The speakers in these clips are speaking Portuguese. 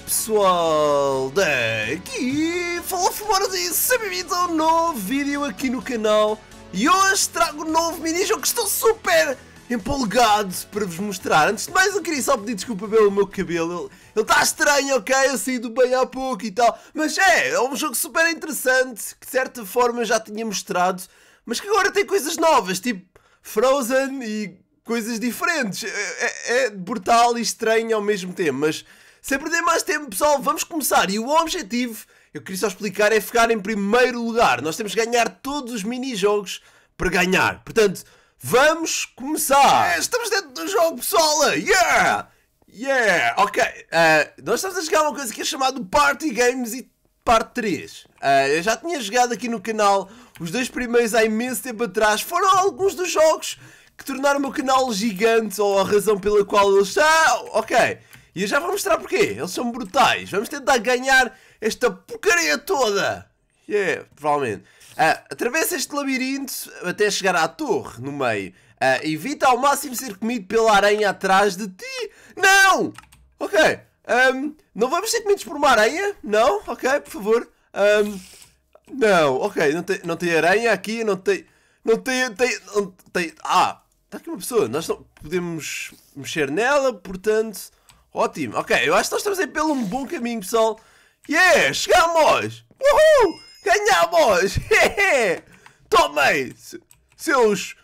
pessoal, daqui fala Fumaras e sejam bem-vindos a um novo vídeo aqui no canal E hoje trago um novo mini jogo que estou super empolgado para vos mostrar Antes de mais eu queria só pedir desculpa pelo meu cabelo, ele está estranho ok, eu saí do bem há pouco e tal Mas é, é um jogo super interessante que de certa forma já tinha mostrado Mas que agora tem coisas novas, tipo Frozen e coisas diferentes. É, é, é brutal e estranho ao mesmo tempo, mas sem perder mais tempo, pessoal, vamos começar. E o objetivo, eu queria só explicar, é ficar em primeiro lugar. Nós temos que ganhar todos os mini-jogos para ganhar. Portanto, vamos começar. É, estamos dentro do jogo, pessoal. Yeah! Yeah! Ok. Uh, nós estamos a jogar uma coisa que é chamado Party Games e parte 3. Uh, eh, eu já tinha jogado aqui no canal os dois primeiros há imenso tempo atrás. Foram alguns dos jogos que tornaram o meu canal gigante ou a razão pela qual ele está. Ok. E eu já vou mostrar porquê. Eles são brutais. Vamos tentar ganhar esta porcaria toda. Yeah, é, provavelmente. Uh, atravessa este labirinto até chegar à torre, no meio. Uh, evita ao máximo ser comido pela aranha atrás de ti. Não! Ok. Um, não vamos ser comidos por uma aranha? Não? Ok, por favor. Um, não, ok. Não tem, não tem aranha aqui, não tem... Não tem... tem, não tem ah, está aqui uma pessoa. Nós não podemos mexer nela, portanto... Ótimo, ok, eu acho que nós estamos aí pelo um bom caminho, pessoal. Yeah, chegamos! Uhul! Ganhamos! Yeah! Tomei! seus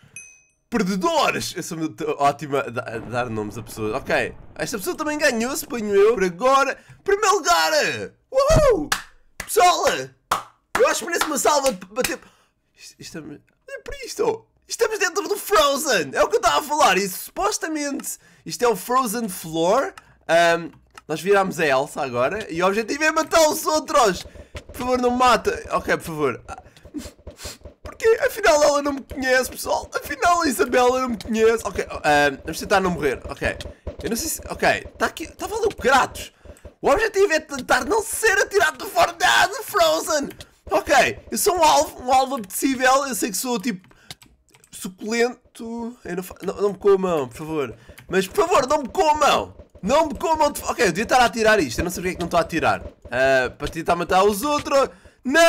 perdedores! Eu sou muito ótima a dar, dar nomes a pessoas. Ok, esta pessoa também ganhou, suponho eu, por agora. Primeiro lugar! Uhul! Pessoal, eu acho que merece uma salva de bater... Estamos... É olha para isto! Estamos dentro do Frozen! É o que eu estava a falar! E supostamente isto é o Frozen Floor. Um, nós virámos a Elsa agora e o objetivo é matar os outros. Por favor, não me mata. Ok, por favor. Porque afinal ela não me conhece, pessoal. Afinal a Isabela não me conhece. Ok, um, vamos tentar não morrer. Ok. Eu não sei se. Ok, está aqui. Está valendo o Kratos. O objetivo é tentar não ser atirado de fora da Frozen. Ok, eu sou um alvo, um alvo apetecível. Eu sei que sou tipo suculento. Eu não, não, não me com a mão, por favor. Mas por favor, não me com a mão. Não me comam de... Ok, eu devia estar a atirar isto. Eu não sei porque é que não estou a atirar. Uh, para tentar matar os outros. Não!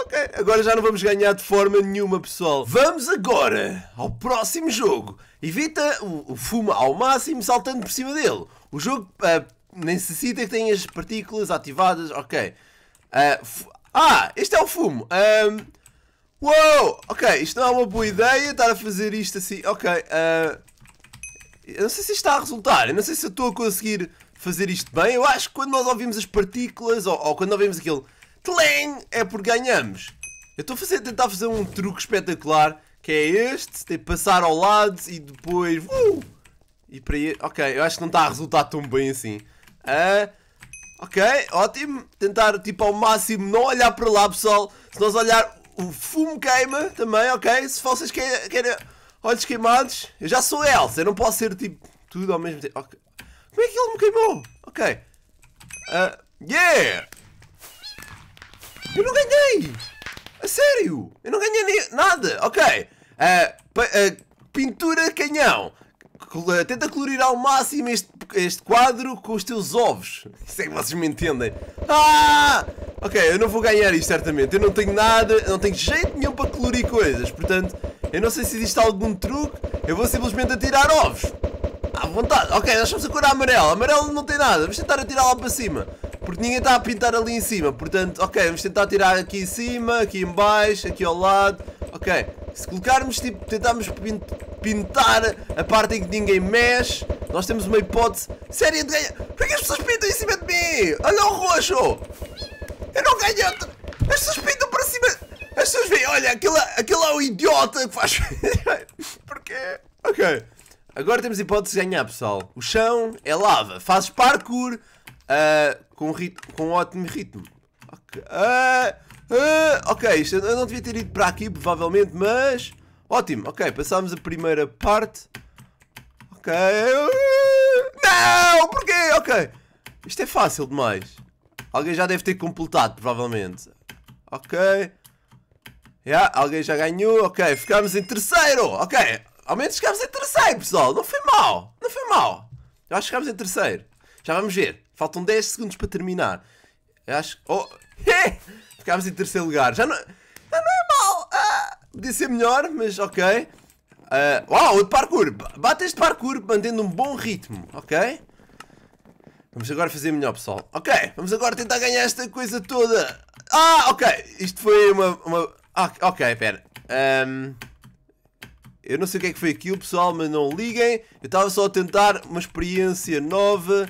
Ok, agora já não vamos ganhar de forma nenhuma, pessoal. Vamos agora ao próximo jogo. Evita o, o fumo ao máximo saltando por cima dele. O jogo uh, necessita que as partículas ativadas. Ok. Uh, ah, este é o fumo. Um... Uou! Ok, isto não é uma boa ideia estar a fazer isto assim. Ok. Uh... Eu não sei se isto está a resultar, eu não sei se eu estou a conseguir fazer isto bem. Eu acho que quando nós ouvimos as partículas ou, ou quando ouvimos aquele tleng é porque ganhamos. Eu estou a fazer, tentar fazer um truque espetacular que é este, tem passar ao lado e depois. Uh, e para aí. Ok, eu acho que não está a resultar tão bem assim. Uh, ok, ótimo. Tentar tipo ao máximo não olhar para lá, pessoal. Se nós olhar o fumo queima também, ok? Se vocês querem olhos queimados. Eu já sou Elsa, eu não posso ser tipo tudo ao mesmo tempo. Okay. Como é que ele me queimou? Ok. Uh, yeah! Eu não ganhei! A sério! Eu não ganhei nada! Ok. Uh, uh, pintura canhão. Tenta colorir ao máximo este, este quadro com os teus ovos. Isso é que vocês me entendem. Ah! Ok, eu não vou ganhar isto, certamente. Eu não tenho nada, não tenho jeito nenhum para colorir coisas. Portanto, eu não sei se existe algum truque. Eu vou simplesmente atirar ovos. À vontade. Ok, nós vamos a cor amarelo. Amarelo não tem nada. Vamos tentar atirar lá para cima. Porque ninguém está a pintar ali em cima. Portanto, ok, vamos tentar tirar aqui em cima, aqui em baixo, aqui ao lado. Ok, se colocarmos, tipo, tentarmos pintar a parte em que ninguém mexe, nós temos uma hipótese séria de ganhar. Por que, as pessoas pintam em cima de mim? Olha o roxo! Eu não ganho! As pessoas pintam para cima! As pessoas veem, olha, aquele, aquele é o idiota que faz. Porquê? Ok. Agora temos hipótese de ganhar, pessoal. O chão é lava. Fazes parkour uh, com, rit com um ótimo ritmo. Ok. Uh, uh, ok, isto eu não devia ter ido para aqui, provavelmente, mas. Ótimo, ok, passámos a primeira parte. Ok. Não! Porquê? Ok. Isto é fácil demais. Alguém já deve ter completado, provavelmente. Ok. Yeah, alguém já ganhou. Ok, ficamos em terceiro. Ok. Ao menos ficamos em terceiro, pessoal. Não foi mal. Não foi mal. Eu acho que ficamos em terceiro. Já vamos ver. Faltam 10 segundos para terminar. Eu acho. Oh! ficámos em terceiro lugar. Já não, já não é mal. Ah, podia ser melhor, mas ok. Uh, uau, de parkour! Bate este parkour mantendo um bom ritmo, ok? Vamos agora fazer melhor, pessoal. Ok, vamos agora tentar ganhar esta coisa toda. Ah, ok. Isto foi uma... uma... Ah, ok, pera. Um... Eu não sei o que é que foi aquilo, pessoal, mas não liguem. Eu estava só a tentar uma experiência nova.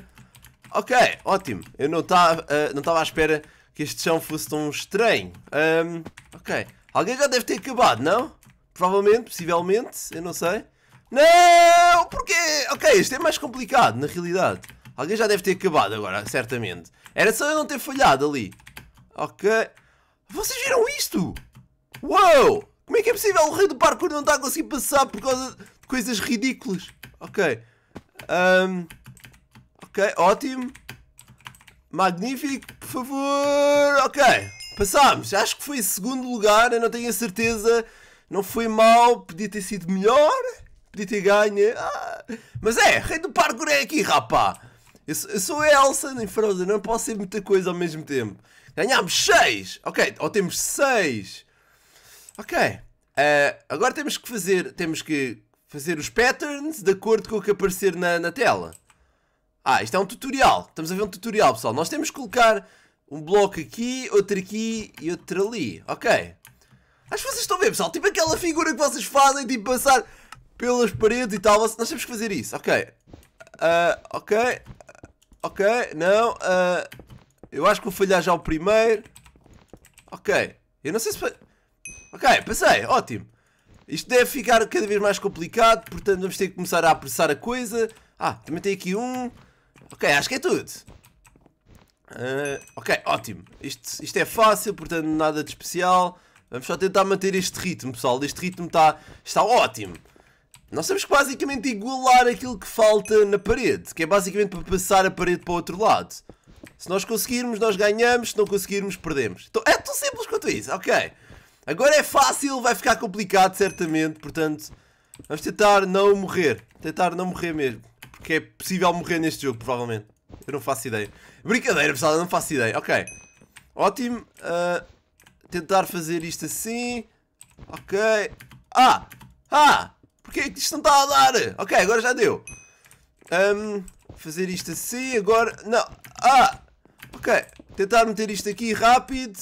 Ok, ótimo. Eu não estava uh, ah, não estava à espera que este chão fosse tão estranho. Um... Ok. Alguém já deve ter acabado, não? Provavelmente, possivelmente, eu não sei. Não! Porquê? Ok, este é mais complicado, na realidade. Alguém já deve ter acabado agora, certamente. Era só eu não ter falhado ali. Ok. Vocês viram isto? Uou! Como é que é possível o rei do parkour não está a conseguir passar por causa de coisas ridículas? Ok. Um, ok, ótimo. Magnífico, por favor. Ok, passámos. Acho que foi segundo lugar, eu não tenho a certeza não foi mal, podia ter sido melhor, podia ter ganho. Ah, mas é, rei do parkour é aqui, rapá! Eu, eu sou a Elsa nem Frozen, não posso ser muita coisa ao mesmo tempo. Ganhámos 6! Ok, ou temos 6. Ok. Uh, agora temos que fazer. Temos que fazer os patterns de acordo com o que aparecer na, na tela. Ah, isto é um tutorial. Estamos a ver um tutorial, pessoal. Nós temos que colocar um bloco aqui, outro aqui e outro ali. Ok. Acho que vocês estão a ver, pessoal. Tipo aquela figura que vocês fazem, tipo passar pelas paredes e tal. Nós temos que fazer isso. Ok. Uh, ok. Ok. Não. Uh, eu acho que vou falhar já o primeiro. Ok. Eu não sei se... Ok, passei. Ótimo. Isto deve ficar cada vez mais complicado, portanto vamos ter que começar a apressar a coisa. Ah, também tem aqui um. Ok, acho que é tudo. Uh, ok, ótimo. Isto, isto é fácil, portanto nada de especial. Vamos só tentar manter este ritmo, pessoal. Este ritmo está, está ótimo. Nós temos que basicamente igualar aquilo que falta na parede, que é basicamente para passar a parede para o outro lado. Se nós conseguirmos, nós ganhamos, se não conseguirmos, perdemos. Então, é tão simples quanto isso, ok. Agora é fácil, vai ficar complicado, certamente, portanto, vamos tentar não morrer. Tentar não morrer mesmo, porque é possível morrer neste jogo, provavelmente. Eu não faço ideia. Brincadeira, pessoal, eu não faço ideia, ok. Ótimo. Uh tentar fazer isto assim. Ok. Ah! Ah! Porquê é que isto não está a dar? Ok, agora já deu. Um, fazer isto assim, agora... Não! Ah! Ok. Tentar meter isto aqui rápido.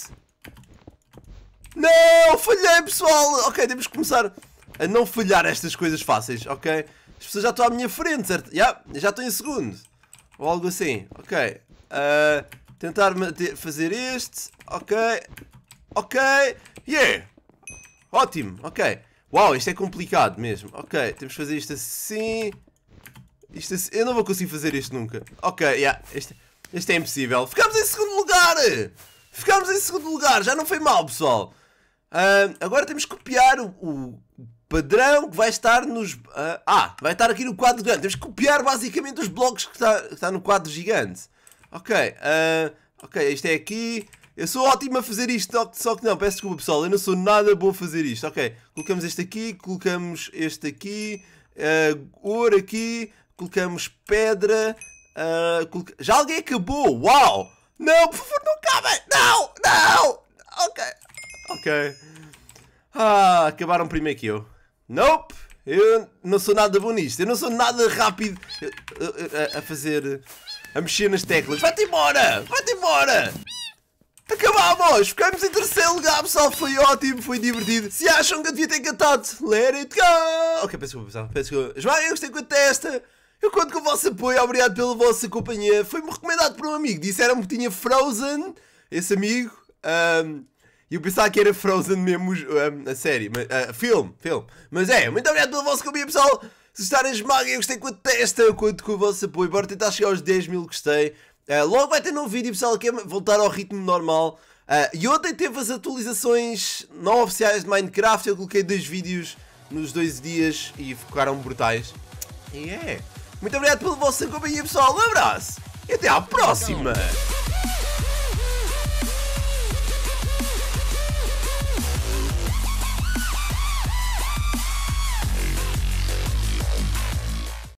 Não! Falhei, pessoal! Ok, temos que começar a não falhar estas coisas fáceis, ok? As pessoas já estão à minha frente, certo? Yeah, já estou em segundo. Ou algo assim. Ok. Uh, tentar fazer este. Ok. Ok. Yeah. Ótimo. Ok. Uau, isto é complicado mesmo. Ok, temos que fazer isto assim. Isto assim. Eu não vou conseguir fazer isto nunca. Ok, yeah. Este, este é impossível. Ficamos em segundo lugar! Ficámos em segundo lugar, já não foi mal, pessoal. Uh, agora temos que copiar o, o, padrão que vai estar nos. Uh, ah, vai estar aqui no quadro grande. Temos que copiar basicamente os blocos que está, que está no quadro gigante. Ok, uh, ok, isto é aqui. Eu sou ótimo a fazer isto, só que não, peço desculpa pessoal, eu não sou nada bom a fazer isto. Ok, colocamos este aqui, colocamos este aqui, uh, ouro aqui, colocamos pedra. Uh, coloca... Já alguém acabou! Uau! Não, por favor, não cabe Não! Não! Ok. Ok. Ah, acabaram primeiro que eu. Nope! Eu não sou nada bom nisto. Eu não sou nada rápido a, eh, a, a fazer. a mexer nas teclas. Vai-te embora! Vai-te embora! Acabámos! Ficamos em terceiro lugar, pessoal. Foi ótimo, foi divertido. Se acham que eu devia ter cantado, let it go! Ok, peço desculpa, pessoal. Peço desculpa. João, eu gostei com a testa. Eu conto com o vosso apoio, obrigado pela vossa companhia. Foi-me recomendado por um amigo. Disseram-me que tinha Frozen, esse amigo. Um, eu pensava que era Frozen mesmo um, a série, mas, uh, filme, filme. Mas é, muito obrigado pela vossa companhia, pessoal. Se estarem esmaga, eu gostei com a testa, eu conto com o vosso apoio. Bora tentar chegar aos 10 mil gostei. Uh, logo vai ter novo vídeo, pessoal, que é voltar ao ritmo normal. Uh, e ontem teve as atualizações não oficiais de Minecraft. Eu coloquei dois vídeos nos dois dias e ficaram brutais. E yeah. é. Muito obrigado pela vossa companhia, pessoal. Um abraço e até à próxima!